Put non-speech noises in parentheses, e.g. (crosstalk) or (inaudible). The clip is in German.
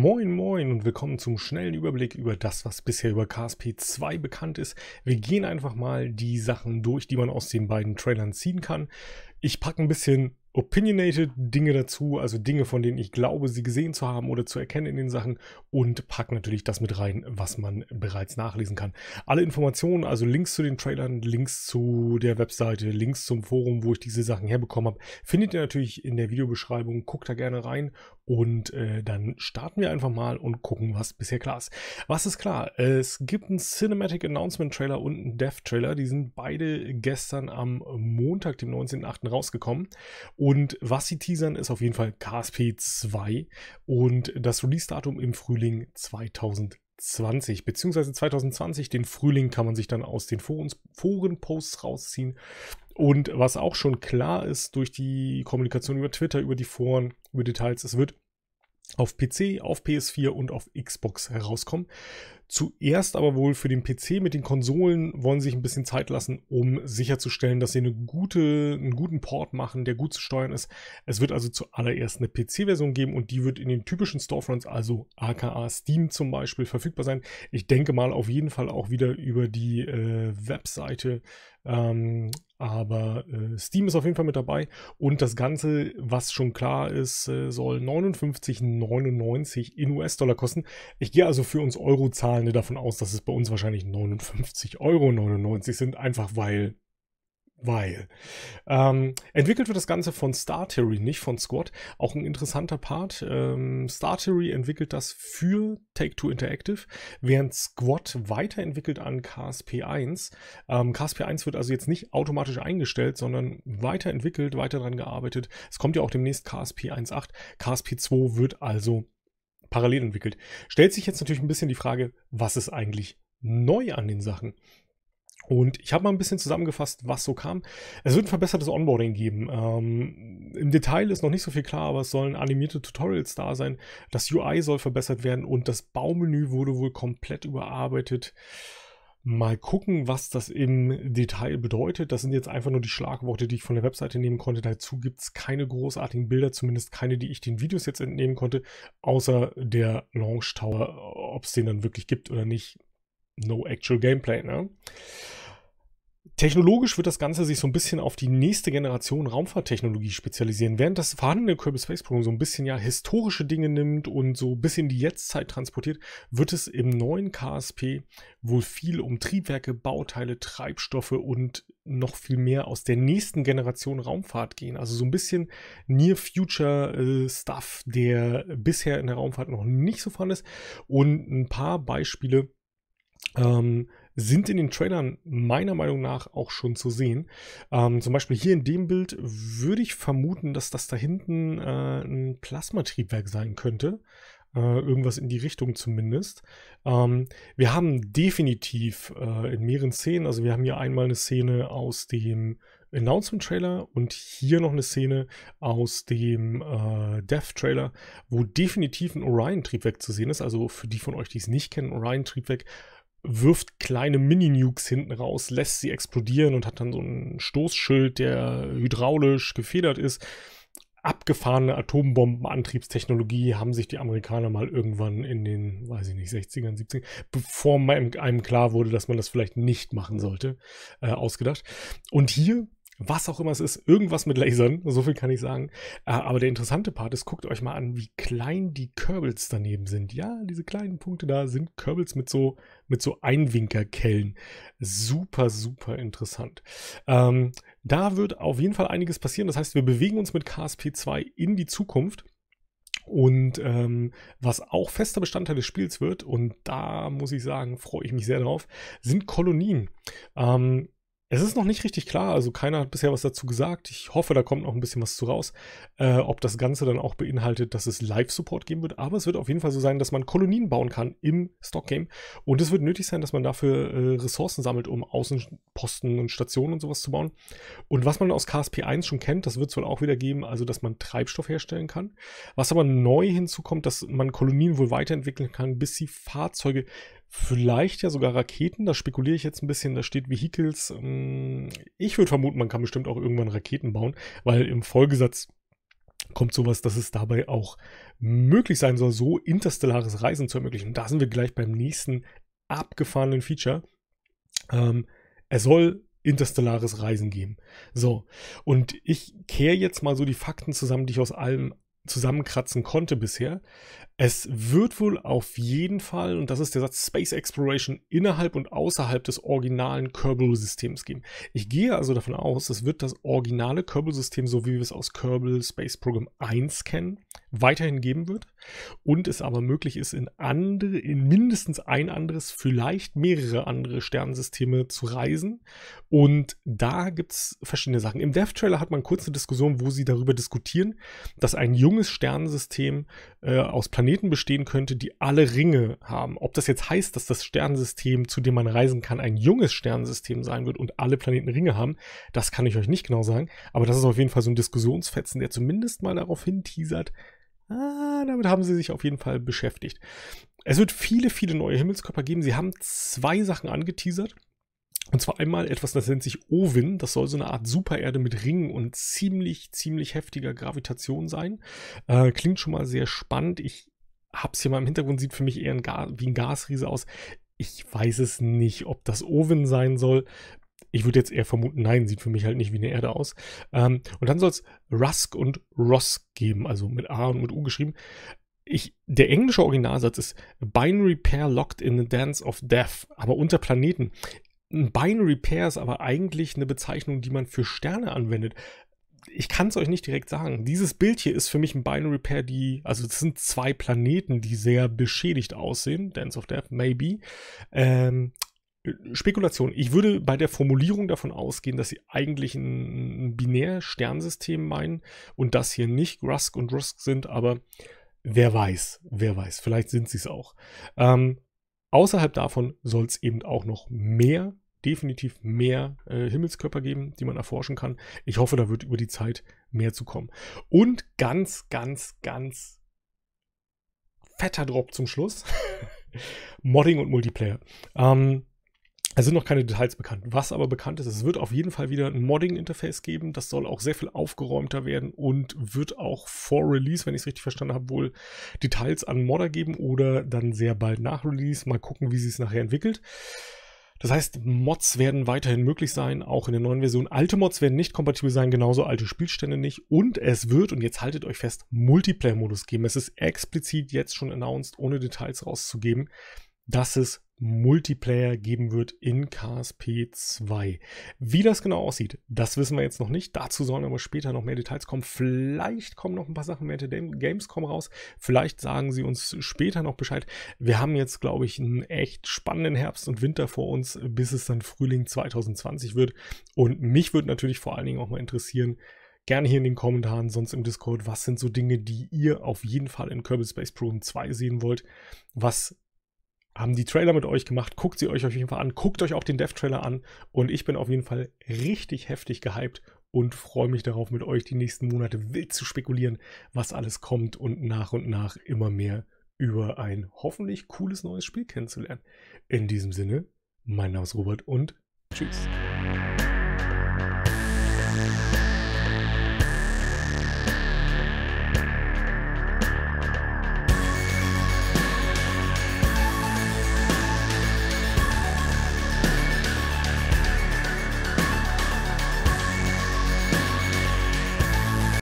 Moin Moin und willkommen zum schnellen Überblick über das, was bisher über KSP2 bekannt ist. Wir gehen einfach mal die Sachen durch, die man aus den beiden Trailern ziehen kann. Ich packe ein bisschen opinionated Dinge dazu, also Dinge, von denen ich glaube, sie gesehen zu haben oder zu erkennen in den Sachen und pack natürlich das mit rein, was man bereits nachlesen kann. Alle Informationen, also Links zu den Trailern, Links zu der Webseite, Links zum Forum, wo ich diese Sachen herbekommen habe, findet ihr natürlich in der Videobeschreibung. Guckt da gerne rein und äh, dann starten wir einfach mal und gucken, was bisher klar ist. Was ist klar? Es gibt einen Cinematic Announcement Trailer und einen Dev Trailer. Die sind beide gestern am Montag, dem 19.8. rausgekommen. Und und was sie teasern, ist auf jeden Fall KSP 2 und das Release-Datum im Frühling 2020. beziehungsweise 2020, den Frühling kann man sich dann aus den Forens, Forenposts rausziehen. Und was auch schon klar ist durch die Kommunikation über Twitter, über die Foren, über Details, es wird auf PC, auf PS4 und auf Xbox herauskommen. Zuerst aber wohl für den PC mit den Konsolen wollen sie sich ein bisschen Zeit lassen, um sicherzustellen, dass sie eine gute, einen guten Port machen, der gut zu steuern ist. Es wird also zuallererst eine PC-Version geben und die wird in den typischen Storefronts, also aka Steam zum Beispiel, verfügbar sein. Ich denke mal auf jeden Fall auch wieder über die äh, Webseite ähm, aber äh, Steam ist auf jeden Fall mit dabei. Und das Ganze, was schon klar ist, äh, soll 59,99 in US-Dollar kosten. Ich gehe also für uns Euro-Zahlende davon aus, dass es bei uns wahrscheinlich 59,99 Euro sind. Einfach weil weil ähm, entwickelt wird das Ganze von Star Theory, nicht von Squad. Auch ein interessanter Part. Ähm, Star Theory entwickelt das für Take-Two Interactive, während Squad weiterentwickelt an KSP1. Ähm, KSP1 wird also jetzt nicht automatisch eingestellt, sondern weiterentwickelt, weiter daran gearbeitet. Es kommt ja auch demnächst KSP1.8. KSP2 wird also parallel entwickelt. Stellt sich jetzt natürlich ein bisschen die Frage, was ist eigentlich neu an den Sachen? Und ich habe mal ein bisschen zusammengefasst, was so kam. Es wird ein verbessertes Onboarding geben. Ähm, Im Detail ist noch nicht so viel klar, aber es sollen animierte Tutorials da sein. Das UI soll verbessert werden und das Baumenü wurde wohl komplett überarbeitet. Mal gucken, was das im Detail bedeutet. Das sind jetzt einfach nur die Schlagworte, die ich von der Webseite nehmen konnte. Dazu gibt es keine großartigen Bilder, zumindest keine, die ich den Videos jetzt entnehmen konnte, außer der Launch Tower, ob es den dann wirklich gibt oder nicht. No actual Gameplay, ne? Technologisch wird das Ganze sich so ein bisschen auf die nächste Generation Raumfahrttechnologie spezialisieren, während das vorhandene Kerbal Space Program so ein bisschen ja historische Dinge nimmt und so bis in die Jetztzeit transportiert, wird es im neuen KSP wohl viel um Triebwerke, Bauteile, Treibstoffe und noch viel mehr aus der nächsten Generation Raumfahrt gehen. Also so ein bisschen Near Future äh, Stuff, der bisher in der Raumfahrt noch nicht so vorhanden ist und ein paar Beispiele ähm, sind in den Trailern meiner Meinung nach auch schon zu sehen. Ähm, zum Beispiel hier in dem Bild würde ich vermuten, dass das da hinten äh, ein Plasmatriebwerk sein könnte. Äh, irgendwas in die Richtung zumindest. Ähm, wir haben definitiv äh, in mehreren Szenen, also wir haben hier einmal eine Szene aus dem Announcement-Trailer und hier noch eine Szene aus dem äh, Death-Trailer, wo definitiv ein Orion-Triebwerk zu sehen ist. Also für die von euch, die es nicht kennen, Orion-Triebwerk wirft kleine Mini-Nukes hinten raus, lässt sie explodieren und hat dann so ein Stoßschild, der hydraulisch gefedert ist. Abgefahrene Atombombenantriebstechnologie haben sich die Amerikaner mal irgendwann in den, weiß ich nicht, 60ern, 70ern, bevor einem klar wurde, dass man das vielleicht nicht machen sollte, äh, ausgedacht. Und hier was auch immer es ist, irgendwas mit Lasern, (laughs) so viel kann ich sagen. Äh, aber der interessante Part ist, guckt euch mal an, wie klein die Körbels daneben sind. Ja, diese kleinen Punkte da sind Körbels mit so, mit so Einwinkerkellen. Super, super interessant. Ähm, da wird auf jeden Fall einiges passieren. Das heißt, wir bewegen uns mit KSP2 in die Zukunft. Und ähm, was auch fester Bestandteil des Spiels wird, und da muss ich sagen, freue ich mich sehr drauf, sind Kolonien. Ähm, es ist noch nicht richtig klar, also keiner hat bisher was dazu gesagt. Ich hoffe, da kommt noch ein bisschen was zu raus, äh, ob das Ganze dann auch beinhaltet, dass es Live-Support geben wird. Aber es wird auf jeden Fall so sein, dass man Kolonien bauen kann im Stock-Game. Und es wird nötig sein, dass man dafür äh, Ressourcen sammelt, um Außenposten und Stationen und sowas zu bauen. Und was man aus KSP 1 schon kennt, das wird es wohl auch wieder geben, also dass man Treibstoff herstellen kann. Was aber neu hinzukommt, dass man Kolonien wohl weiterentwickeln kann, bis sie Fahrzeuge Vielleicht ja sogar Raketen, da spekuliere ich jetzt ein bisschen, da steht Vehicles. Ähm, ich würde vermuten, man kann bestimmt auch irgendwann Raketen bauen, weil im Folgesatz kommt sowas, dass es dabei auch möglich sein soll, so interstellares Reisen zu ermöglichen. Und da sind wir gleich beim nächsten abgefahrenen Feature. Ähm, es soll interstellares Reisen geben. So, und ich kehre jetzt mal so die Fakten zusammen, die ich aus allem zusammenkratzen konnte bisher. Es wird wohl auf jeden Fall, und das ist der Satz Space Exploration, innerhalb und außerhalb des originalen Kerbal-Systems geben. Ich gehe also davon aus, es wird das originale Kerbal-System, so wie wir es aus Kerbal Space Program 1 kennen, weiterhin geben wird. Und es aber möglich ist, in andere, in mindestens ein anderes, vielleicht mehrere andere Sternensysteme zu reisen. Und da gibt es verschiedene Sachen. Im Dev-Trailer hat man kurz eine Diskussion, wo sie darüber diskutieren, dass ein junger krummes Sternensystem äh, aus Planeten bestehen könnte, die alle Ringe haben. Ob das jetzt heißt, dass das Sternensystem, zu dem man reisen kann, ein junges Sternensystem sein wird und alle Planeten Ringe haben, das kann ich euch nicht genau sagen. Aber das ist auf jeden Fall so ein Diskussionsfetzen, der zumindest mal darauf hinteasert, ah, damit haben sie sich auf jeden Fall beschäftigt. Es wird viele, viele neue Himmelskörper geben. Sie haben zwei Sachen angeteasert. Und zwar einmal etwas, das nennt sich Ovin. Das soll so eine Art Supererde mit Ringen und ziemlich, ziemlich heftiger Gravitation sein. Äh, klingt schon mal sehr spannend. Ich habe es hier mal im Hintergrund, sieht für mich eher ein wie ein Gasriese aus. Ich weiß es nicht, ob das Ovin sein soll. Ich würde jetzt eher vermuten, nein, sieht für mich halt nicht wie eine Erde aus. Ähm, und dann soll es Rusk und Ross geben, also mit A und mit U geschrieben. Ich, der englische Originalsatz ist Binary Pair Locked in the Dance of Death, aber unter Planeten. Binary Pair ist aber eigentlich eine Bezeichnung, die man für Sterne anwendet. Ich kann es euch nicht direkt sagen. Dieses Bild hier ist für mich ein Binary Pair, die, also es sind zwei Planeten, die sehr beschädigt aussehen. Dance of Death, maybe. Ähm, Spekulation. Ich würde bei der Formulierung davon ausgehen, dass sie eigentlich ein, ein Binär-Sternsystem meinen und das hier nicht Rusk und Rusk sind, aber wer weiß, wer weiß, vielleicht sind sie es auch. Ähm, Außerhalb davon soll es eben auch noch mehr, definitiv mehr äh, Himmelskörper geben, die man erforschen kann. Ich hoffe, da wird über die Zeit mehr zu kommen. Und ganz, ganz, ganz fetter Drop zum Schluss. (laughs) Modding und Multiplayer. Ähm, es sind noch keine Details bekannt. Was aber bekannt ist, es wird auf jeden Fall wieder ein Modding-Interface geben. Das soll auch sehr viel aufgeräumter werden und wird auch vor Release, wenn ich es richtig verstanden habe, wohl Details an Modder geben oder dann sehr bald nach Release. Mal gucken, wie sie es nachher entwickelt. Das heißt, Mods werden weiterhin möglich sein, auch in der neuen Version. Alte Mods werden nicht kompatibel sein, genauso alte Spielstände nicht. Und es wird, und jetzt haltet euch fest, Multiplayer-Modus geben. Es ist explizit jetzt schon announced, ohne Details rauszugeben, dass es Multiplayer geben wird in KSP 2. Wie das genau aussieht, das wissen wir jetzt noch nicht. Dazu sollen aber später noch mehr Details kommen. Vielleicht kommen noch ein paar Sachen mehr zu Gamescom raus. Vielleicht sagen sie uns später noch Bescheid. Wir haben jetzt, glaube ich, einen echt spannenden Herbst und Winter vor uns, bis es dann Frühling 2020 wird. Und mich würde natürlich vor allen Dingen auch mal interessieren, gerne hier in den Kommentaren, sonst im Discord, was sind so Dinge, die ihr auf jeden Fall in Kerbal Space Program 2 sehen wollt? Was haben die Trailer mit euch gemacht. Guckt sie euch auf jeden Fall an. Guckt euch auch den Dev-Trailer an. Und ich bin auf jeden Fall richtig heftig gehypt und freue mich darauf, mit euch die nächsten Monate wild zu spekulieren, was alles kommt und nach und nach immer mehr über ein hoffentlich cooles neues Spiel kennenzulernen. In diesem Sinne, mein Name ist Robert und tschüss.